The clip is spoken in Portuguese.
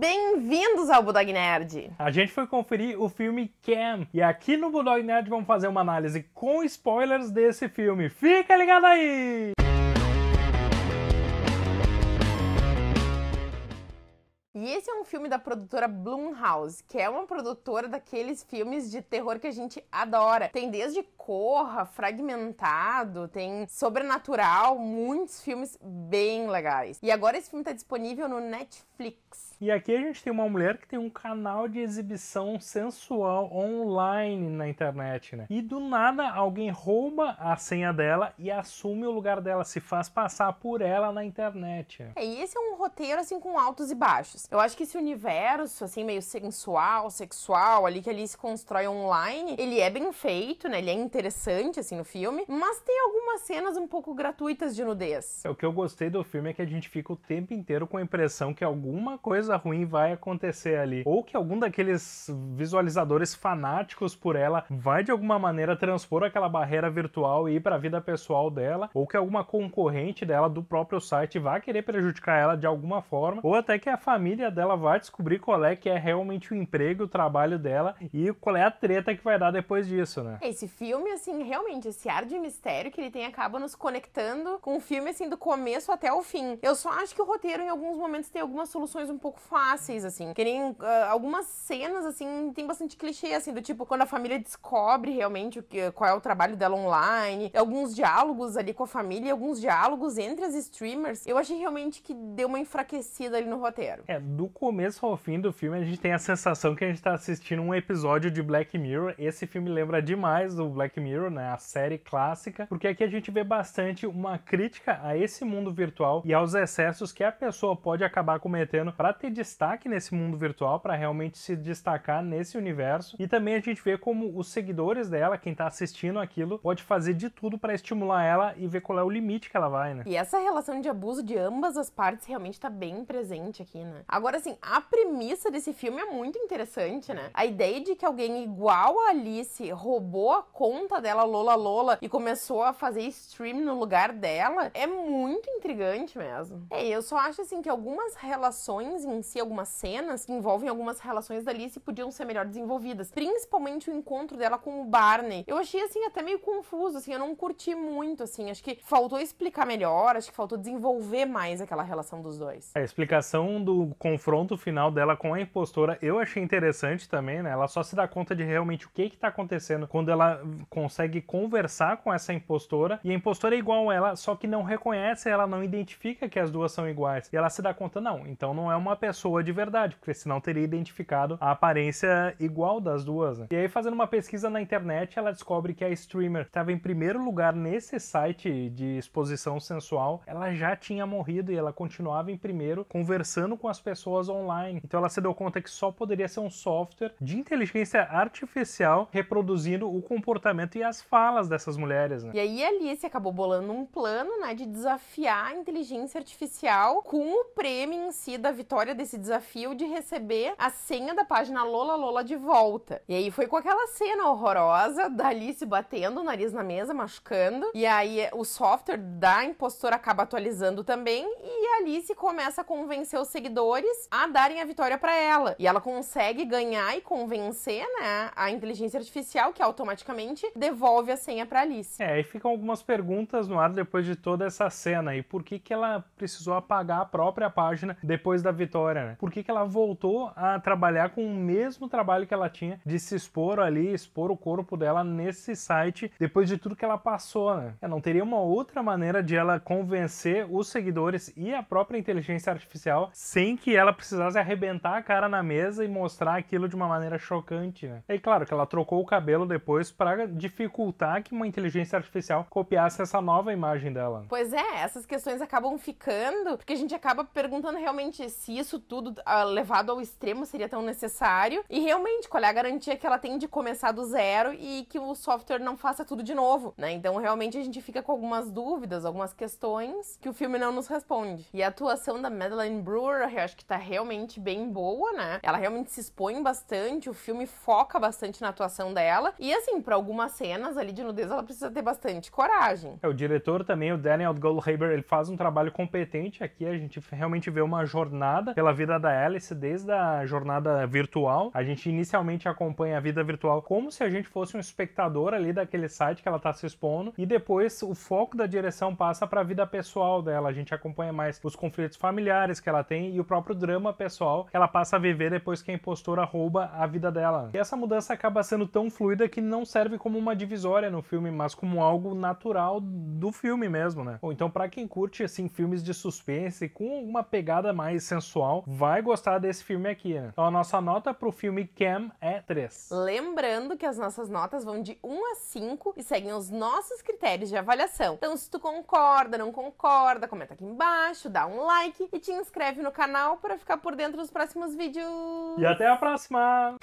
Bem-vindos ao Bulldog Nerd! A gente foi conferir o filme Cam e aqui no Bulldog Nerd vamos fazer uma análise com spoilers desse filme. Fica ligado aí! E esse é um filme da produtora Blumhouse, que é uma produtora daqueles filmes de terror que a gente adora. Tem desde Corra, Fragmentado, tem Sobrenatural, muitos filmes bem legais. E agora esse filme está disponível no Netflix. E aqui a gente tem uma mulher que tem um canal de exibição sensual online na internet, né? E do nada alguém rouba a senha dela e assume o lugar dela, se faz passar por ela na internet. É, e esse é um roteiro assim com altos e baixos. Eu acho que esse universo assim meio sensual, sexual, ali que ali se constrói online, ele é bem feito, né? Ele é interessante assim no filme, mas tem algumas cenas um pouco gratuitas de nudez. É, o que eu gostei do filme é que a gente fica o tempo inteiro com a impressão que alguma coisa coisa ruim vai acontecer ali. Ou que algum daqueles visualizadores fanáticos por ela vai de alguma maneira transpor aquela barreira virtual e ir para a vida pessoal dela, ou que alguma concorrente dela do próprio site vai querer prejudicar ela de alguma forma, ou até que a família dela vai descobrir qual é que é realmente o emprego, o trabalho dela e qual é a treta que vai dar depois disso, né? Esse filme, assim, realmente, esse ar de mistério que ele tem acaba nos conectando com o filme, assim, do começo até o fim. Eu só acho que o roteiro, em alguns momentos, tem algumas soluções um pouco fáceis, assim. Que nem uh, algumas cenas, assim, tem bastante clichê, assim, do tipo, quando a família descobre realmente o que, qual é o trabalho dela online, alguns diálogos ali com a família, alguns diálogos entre as streamers, eu achei realmente que deu uma enfraquecida ali no roteiro. É, do começo ao fim do filme, a gente tem a sensação que a gente tá assistindo um episódio de Black Mirror. Esse filme lembra demais do Black Mirror, né? A série clássica, porque aqui a gente vê bastante uma crítica a esse mundo virtual e aos excessos que a pessoa pode acabar cometendo para ter destaque nesse mundo virtual para realmente se destacar nesse universo. E também a gente vê como os seguidores dela, quem está assistindo aquilo, pode fazer de tudo para estimular ela e ver qual é o limite que ela vai, né? E essa relação de abuso de ambas as partes realmente está bem presente aqui, né? Agora, assim, a premissa desse filme é muito interessante, né? A ideia de que alguém igual a Alice roubou a conta dela, Lola Lola, e começou a fazer stream no lugar dela é muito intrigante mesmo. É, eu só acho assim que algumas relações em si algumas cenas que envolvem algumas relações da Alice e podiam ser melhor desenvolvidas, principalmente o encontro dela com o Barney. Eu achei assim até meio confuso, assim, eu não curti muito, assim, acho que faltou explicar melhor, acho que faltou desenvolver mais aquela relação dos dois. A explicação do confronto final dela com a impostora eu achei interessante também, né? Ela só se dá conta de realmente o que que tá acontecendo quando ela consegue conversar com essa impostora e a impostora é igual a ela, só que não reconhece, ela não identifica que as duas são iguais. E ela se dá conta, não, então não é uma pessoa de verdade, porque senão teria identificado a aparência igual das duas. Né? E aí, fazendo uma pesquisa na internet, ela descobre que a streamer que estava em primeiro lugar nesse site de exposição sensual, ela já tinha morrido e ela continuava em primeiro conversando com as pessoas online. Então ela se deu conta que só poderia ser um software de inteligência artificial reproduzindo o comportamento e as falas dessas mulheres. Né? E aí Alice acabou bolando um plano né, de desafiar a inteligência artificial com o prêmio em si da vitória história desse desafio de receber a senha da página Lola Lola de volta. E aí foi com aquela cena horrorosa da Alice batendo o nariz na mesa, machucando. E aí o software da impostora acaba atualizando também. E a Alice começa a convencer os seguidores a darem a vitória para ela. E ela consegue ganhar e convencer, né, a inteligência artificial que automaticamente devolve a senha para Alice. É, e ficam algumas perguntas no ar depois de toda essa cena e por que que ela precisou apagar a própria página depois da vitória história, né? Por que, que ela voltou a trabalhar com o mesmo trabalho que ela tinha de se expor ali, expor o corpo dela nesse site depois de tudo que ela passou, né? Ela não teria uma outra maneira de ela convencer os seguidores e a própria inteligência artificial sem que ela precisasse arrebentar a cara na mesa e mostrar aquilo de uma maneira chocante, né? E claro que ela trocou o cabelo depois para dificultar que uma inteligência artificial copiasse essa nova imagem dela. Né? Pois é, essas questões acabam ficando porque a gente acaba perguntando realmente se isso isso tudo uh, levado ao extremo seria tão necessário. E realmente, qual é a garantia que ela tem de começar do zero e que o software não faça tudo de novo, né? Então, realmente, a gente fica com algumas dúvidas, algumas questões que o filme não nos responde. E a atuação da Madeline Brewer, eu acho que tá realmente bem boa, né? Ela realmente se expõe bastante, o filme foca bastante na atuação dela. E assim, para algumas cenas ali de nudez, ela precisa ter bastante coragem. É, o diretor também, o Daniel Goldhaber, ele faz um trabalho competente aqui, a gente realmente vê uma jornada pela vida da Alice desde a jornada virtual. A gente inicialmente acompanha a vida virtual como se a gente fosse um espectador ali daquele site que ela está se expondo e depois o foco da direção passa para a vida pessoal dela. A gente acompanha mais os conflitos familiares que ela tem e o próprio drama pessoal que ela passa a viver depois que a impostora rouba a vida dela. E essa mudança acaba sendo tão fluida que não serve como uma divisória no filme, mas como algo natural do filme mesmo, né? Ou então para quem curte assim filmes de suspense com uma pegada mais sensual vai gostar desse filme aqui, né? Então a nossa nota pro filme Cam é 3. Lembrando que as nossas notas vão de 1 a 5 e seguem os nossos critérios de avaliação. Então se tu concorda, não concorda, comenta aqui embaixo, dá um like e te inscreve no canal para ficar por dentro dos próximos vídeos. E até a próxima!